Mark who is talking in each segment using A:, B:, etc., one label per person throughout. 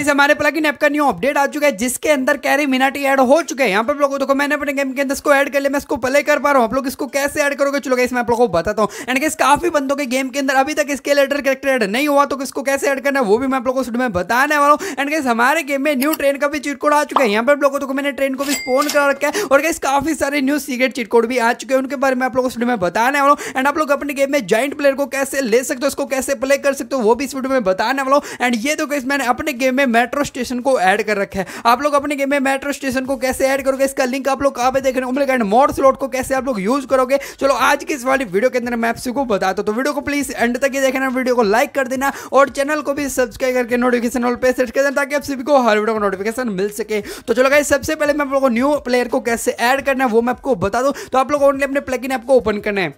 A: guys हमारे plugin app का new update आ चुका है जिसके अंदर कैरी मिनाटी ऐड हो चुके हैं यहाँ पर लोगों देखो मैंने अपने गेम के अंदर इसको ऐड कर लिया मैं इसको प्ले कर पा रहा हूँ आप लोग इसको कैसे ऐड करोगे चलो गाइस मैं आप लोगों को बताता हूँ एंड गाइस काफी बंदों के गेम के अंदर अभी तक इसके लेटर करेक्टर एड नहीं हुआ तो इसको कैसे ऐड करना है वो भी मैं आप लोगों को में बताने वाला हूँ एंड गाइस हमारे गेम में न्यू ट्रेन का भी चिटकोड आ चुका है यहाँ पर आप लोगों को मैंने ट्रेन को भी स्पोन कर रखा है और गाइस काफी सारे न्यू सीक्रेट चिटकोड भी आ चुके हैं उनके बारे में आप लोगों को में बताने वाला हूँ एंड आप लोग अपने गेम में ज्वाइंट प्लेयर को कैसे ले सकते हो इसको कैसे प्ले कर सकते हो वो भी इस वीडियो में बताने वाला हूँ एंड ये तो गाइस मैंने अपने गेम में मेट्रो स्टेशन को ऐड कर रखा है आप लोग अपने गेम में मेट्रो स्टेशन को कैसे ऐड करोगे इसका लिंक आप लोग कहाँ पे देख रहे हो मिलेगा एंड मोड स्लॉट को कैसे आप लोग यूज करोगे चलो आज की इस वाली वीडियो के अंदर मैं आपसे को बताता तो वीडियो को प्लीज एंड तक ही देखना वीडियो को लाइक कर देना और चैनल को भी सब्सक्राइब करके नोटिफिकेशन ऑल पे सेट कर देना ताकि आप सभी को हर वीडियो का नोटिफिकेशन मिल सके तो चलो गाइस सबसे पहले मैं आप लोगों को न्यू प्लेयर को कैसे ऐड करना है वो मैं आपको बता दूँ तो आप लोग ओनली अपने प्लगइन ऐप को ओपन करना है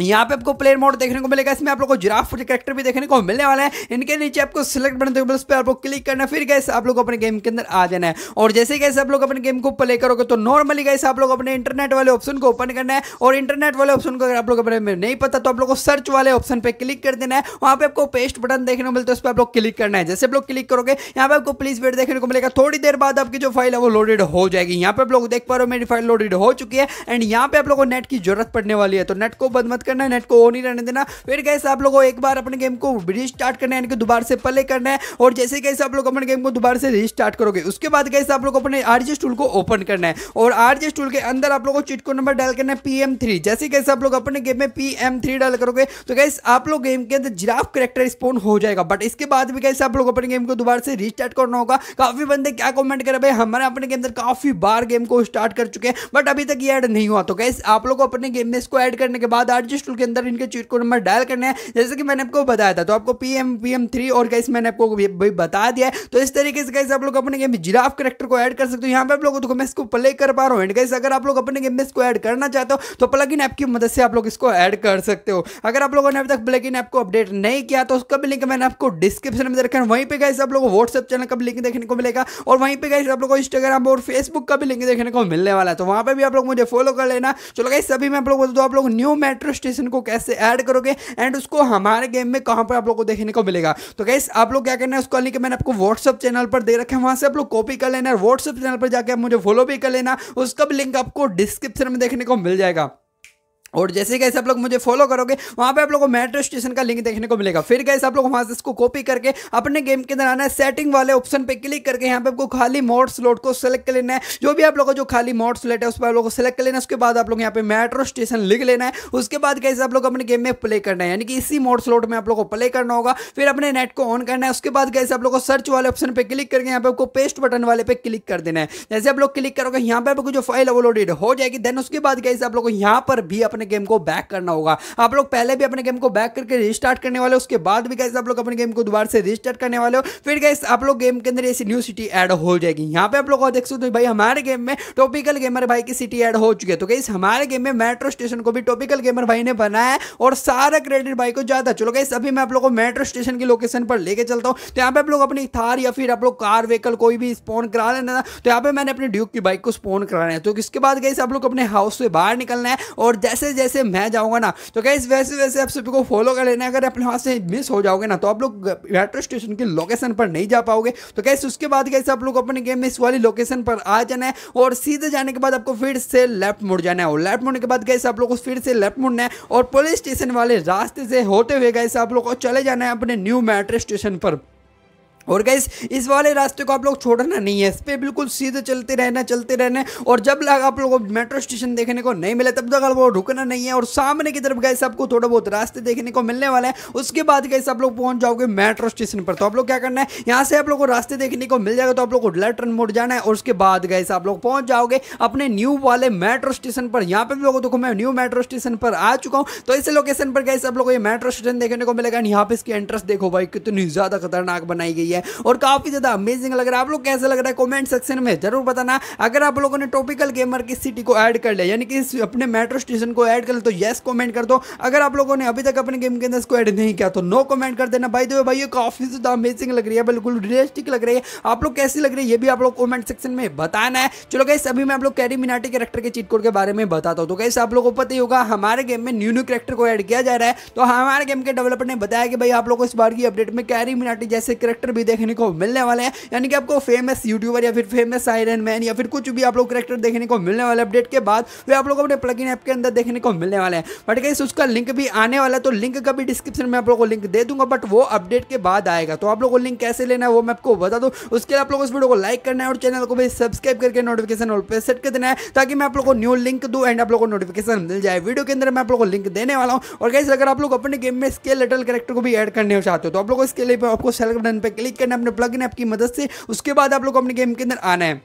A: यहाँ पे आपको प्लेयर मोड देखने को मिलेगा इसमें आप लोग को जिराफ कैरेक्टर भी देखने को मिलने वाला है इनके नीचे आपको सिलेक्ट बनते हुए उस पर आप लोग क्लिक करना फिर गैस आप लोग अपने गेम के अंदर आ जाना है और जैसे गैस आप लोग अपने गेम को प्ले करोगे तो नॉर्मली गैस आप लोग अपने इंटरनेट वाले ऑप्शन को ओपन करना है और इंटरनेट वाले ऑप्शन को अगर आप लोग अपने नहीं पता तो आप लोग को सर्च वाले ऑप्शन पर क्लिक कर देना है वहाँ पे आपको पेस्ट बटन देखने को मिलता है उस पर आप लोग क्लिक करना है जैसे आप लोग क्लिक करोगे यहाँ पे आपको प्लीज वेट देखने को मिलेगा थोड़ी देर बाद आपकी जो फाइल है वो लोडेड हो जाएगी यहाँ पे आप लोग देख पा रहे हो मेरी फाइल लोडेड हो चुकी है एंड यहाँ पे आप लोगों को नेट की जरूरत पड़ने वाली है तो नेट को बंद मत मत करना नेट को ऑन ही रहने देना फिर कैसे आप लोगों एक बार अपने गेम को रिस्टार्ट करना है यानी कि दोबारा से प्ले करना है और जैसे कैसे आप लोग अपने गेम को दोबारा से रिस्टार्ट करोगे उसके बाद कैसे आप लोग अपने आरजेस टूल को ओपन करना है और आरजेस टूल के अंदर आप लोग को चिटको नंबर डायल करना है पीएम थ्री जैसे कैसे आप लोग अपने गेम में पीएम थ्री डायल करोगे तो कैसे आप लोग गेम के अंदर जिराफ करेक्टर स्पोन हो जाएगा बट इसके बाद भी कैसे आप लोग अपने गेम को दोबारा से रिस्टार्ट करना होगा काफी बंदे क्या कॉमेंट करे भाई हमारे अपने के अंदर काफी बार गेम को स्टार्ट कर चुके हैं बट अभी तक ये ऐड नहीं हुआ तो कैसे आप लोग अपने गेम में इसको एड करने के बाद आठ पच्चीस टूल के अंदर इनके चीट कोड नंबर डायल करने हैं जैसे कि मैंने आपको बताया था तो आपको P M P M three और गाइस मैंने आपको भी बता दिया है तो इस तरीके से गाइस आप लोग अपने गेम में जिराफ करेक्टर को ऐड कर सकते हो यहाँ पे आप लोग तो मैं इसको प्ले कर पा रहा हूँ एंड गाइस अगर आप लोग अपने गेम में इसको ऐड करना चाहते हो तो प्लग इन ऐप की मदद से आप लोग इसको ऐड कर सकते हो अगर आप लोगों ने अभी तक प्लग इन ऐप को अपडेट नहीं किया तो उसका भी लिंक मैंने आपको डिस्क्रिप्शन में रखा है वहीं पर गाइस आप लोग व्हाट्सअप चैनल का लिंक देखने को मिलेगा और वहीं पर गाइस आप लोगों को इंस्टाग्राम और फेसबुक का भी लिंक देखने को मिलने वाला है तो वहाँ पर भी आप लोग मुझे फॉलो कर लेना चलो गाइस सभी मैं आप लोग बता दो आप लोग न्यू मेट्रो स्टेशन को कैसे ऐड करोगे एंड उसको हमारे गेम में कहाँ पर आप लोग को देखने को मिलेगा तो गैस आप लोग क्या करना है उसको लिंक मैंने आपको व्हाट्सअप चैनल पर दे रखा है वहां से आप लोग कॉपी कर लेना है व्हाट्सअप चैनल पर जाकर मुझे फॉलो भी कर लेना उसका भी लिंक आपको डिस्क्रिप्शन में देखने को मिल जाएगा और जैसे कैसे आप लोग मुझे फॉलो करोगे वहां पे आप लोगों को मेट्रो स्टेशन का लिंक देखने को मिलेगा फिर कैसे आप लोग वहाँ से इसको कॉपी करके अपने गेम के अंदर आना है सेटिंग वाले ऑप्शन पे क्लिक करके यहाँ पे आपको खाली मोड स्लॉट को सेलेक्ट कर लेना है जो भी आप लोगों को जो खाली मोड स्लॉट है उस पर आप लोग को सेलेक्ट कर लेना है उसके बाद आप लोग यहाँ पे मेट्रो स्टेशन लिख लेना है उसके बाद गैस आप लोग अपने गेम में प्ले करना है यानी कि इसी मोड स्लॉट में आप लोग को प्ले करना होगा फिर अपने नेट को ऑन करना है उसके बाद गैस आप लोग को सर्च वाले ऑप्शन पर क्लिक करके यहाँ पे आपको पेस्ट बटन वाले पे क्लिक कर देना है जैसे आप लोग क्लिक करोगे यहाँ पे आपको जो फाइल अपलोडेड हो जाएगी देन उसके बाद गैस आप लोग को यहाँ पर भी अपने अपने गेम को बैक करना होगा आप लोग पहले भी अपने गेम को बैक करके रिस्टार्ट करने वाले उसके बाद भी कैसे आप लोग अपने गेम को दोबारा से रिस्टार्ट करने वाले हो फिर गाइज आप लोग गेम के अंदर ऐसी न्यू सिटी एड हो जाएगी यहाँ पे आप लोग देख सकते भाई हमारे गेम में टॉपिकल गेमर भाई की सिटी एड हो चुकी है तो कैसे हमारे गेम में मेट्रो स्टेशन को भी टॉपिकल गेमर भाई ने बनाया है और सारा क्रेडिट भाई को ज्यादा चलो कैसे अभी मैं आप लोग को मेट्रो स्टेशन की लोकेशन पर लेके चलता हूँ तो यहाँ पे आप लोग अपनी थार या फिर आप लोग कार व्हीकल कोई भी स्पोन करा लेना तो यहाँ पे मैंने अपनी ड्यूक की बाइक को स्पोन कराना है तो इसके बाद गई आप लोग अपने हाउस से बाहर निकलना है और जैसे जैसे मैं जाऊँगा ना तो कैसे वैसे वैसे आप सभी को फॉलो कर लेना अगर अपने हाथ से मिस हो जाओगे ना तो आप लोग मेट्रो स्टेशन की लोकेशन पर नहीं जा पाओगे तो कैसे उसके बाद कैसे आप लोग अपने गेम मिस वाली लोकेशन पर आ जाना है और सीधे जाने के बाद आपको फिर से लेफ्ट मुड़ जाना है और लेफ्ट मुड़ने के बाद कैसे आप लोग को फिर से लेफ्ट मुड़ना है और पुलिस स्टेशन वाले रास्ते से होते हुए कैसे आप लोग को चले जाना है अपने न्यू मेट्रो स्टेशन पर और गैस इस वाले रास्ते को आप लोग छोड़ना नहीं है इस पर बिल्कुल सीधे चलते रहना चलते रहना और जब आप लोगों को मेट्रो स्टेशन देखने को नहीं मिले तब तक आप लोग रुकना नहीं है और सामने की तरफ गैस आपको थोड़ा बहुत रास्ते देखने को मिलने वाला है उसके बाद गैस आप लोग पहुंच जाओगे मेट्रो स्टेशन पर तो आप लोग क्या करना है यहाँ से आप लोग को रास्ते देखने को मिल जाएगा तो आप लोग को लेफ्ट मोड़ जाना है और उसके बाद गैस आप लोग पहुंच जाओगे अपने न्यू वाले मेट्रो स्टेशन पर यहाँ पर भी लोगों को मैं न्यू मेट्रो स्टेशन पर आ चुका हूँ तो इस लोकेशन पर गैस आप लोग को ये मेट्रो स्टेशन देखने को मिलेगा यहाँ पे इसकी एंट्रेंस देखो भाई कितनी ज़्यादा खतरनाक बनाई गई है और काफ़ी ज़्यादा अमेजिंग लग रहा है आप लोग कैसे लग रहा है कॉमेंट सेक्शन में जरूर बताना अगर आप लोगों ने टॉपिकल गेमर की सिटी को एड कर लिया यानी कि अपने मेट्रो स्टेशन को एड कर लिया तो येस कॉमेंट कर दो अगर आप लोगों ने अभी तक अपने गेम के अंदर इसको एड नहीं किया तो नो कॉमेंट कर देना भाई दो भाई ये काफ़ी ज़्यादा अमेजिंग लग रही है बिल्कुल रियलिस्टिक लग रही है आप लोग कैसी लग रही है ये भी आप लोग कॉमेंट सेक्शन में बताना है चलो कैसे अभी मैं आप लोग कैरी मिनाटी कैरेक्टर के चीट कोड के बारे में बताता हूँ तो कैसे आप लोगों को पता ही होगा हमारे गेम में न्यू न्यू कैरेक्टर को ऐड किया जा रहा है तो हमारे गेम के डेवलपर ने बताया कि भाई आप लोगों को इस बार की अपडेट में कैरी मिनाटी जैसे कैरेक्टर भी देखने को मिलने वाले हैं यानी कि आपको फेमस यूट्यूबर या फिर फेमस आयरन मैन या फिर कुछ भी आप लोग करेक्टर देखने को मिलने वाले अपडेट के बाद वे आप लोग अपने प्लग इन ऐप के अंदर देखने को मिलने वाले हैं बट गई उसका लिंक भी आने वाला है तो लिंक का भी डिस्क्रिप्शन में आप लोग को लिंक दे दूंगा बट वो अपडेट के बाद आएगा तो आप लोग को लिंक कैसे लेना है वो मैं आपको बता दूँ उसके लिए आप लोग उस वीडियो को लाइक करना है और चैनल को भी सब्सक्राइब करके नोटिफिकेशन ऑल पे सेट कर देना है ताकि मैं आप लोग को न्यू लिंक दूँ एंड आप लोग को नोटिफिकेशन मिल जाए वीडियो के अंदर मैं आप लोग को लिंक देने वाला हूँ और कैसे अगर आप लोग अपने गेम में स्केल लेटल करेक्टर को भी एड करने चाहते हो तो आप लोग इसके लिए आपको सेलेक्ट बटन पर क्लिक क्लिक करना अपने प्लग इन की मदद से उसके बाद आप लोग अपने गेम के अंदर आना है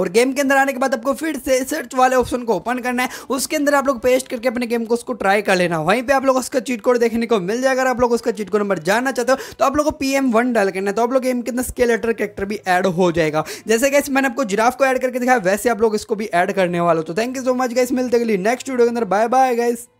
A: और गेम के अंदर आने के बाद आपको फिर से सर्च वाले ऑप्शन को ओपन करना है उसके अंदर आप लोग पेस्ट करके अपने गेम को उसको ट्राई कर लेना वहीं पे आप लोग उसका चीट कोड देखने को मिल जाएगा अगर आप लोग उसका चीट कोड नंबर जानना चाहते हो तो आप लोगों को पी एम वन डाल करना है तो आप लोग गेम के अंदर स्केल लेटर कैरेक्टर भी एड हो जाएगा जैसे कैसे मैंने आपको जिराफ को एड करके दिखाया वैसे आप लोग इसको भी एड करने वाला तो thank you so much guys मिलते नेक्स्ट वीडियो के अंदर बाय बाय गाइस